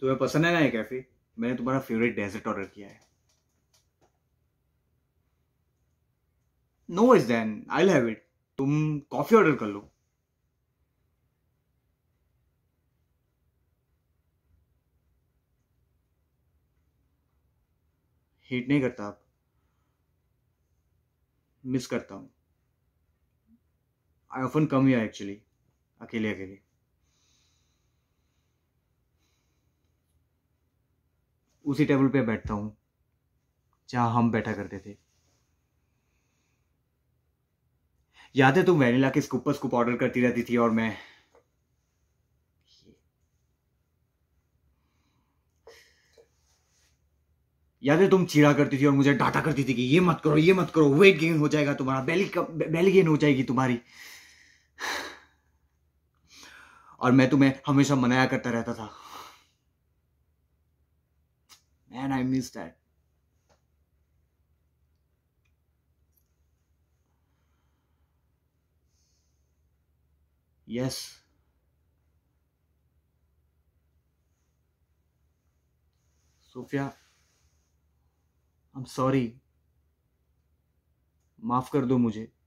तुम्हें पसंद है ना ये कैफे मैंने तुम्हारा फेवरेट डेजर्ट ऑर्डर किया है no is then I have it तुम कॉफी ऑर्डर कर लो हीट नहीं करता आप मिस करता हूँ I often come he actually अकेले अकेले उसी टेबल पे बैठता हूँ जहाँ हम बैठा करते थे याद है तुम तो वेनिला के स्कूप स्कूप ऑर्डर करती रहती थी और मैं याद है तुम चीड़ा करती थी और मुझे डांटा करती थी कि ये मत करो ये मत करो वेट गेन हो जाएगा तुम्हारा बेली बेली गेन हो जाएगी तुम्हारी और मैं तुम्हें हमेशा मनाया करता रहता था Man, I miss that. Yes. Sophia I am sorry माफ कर दो मुझे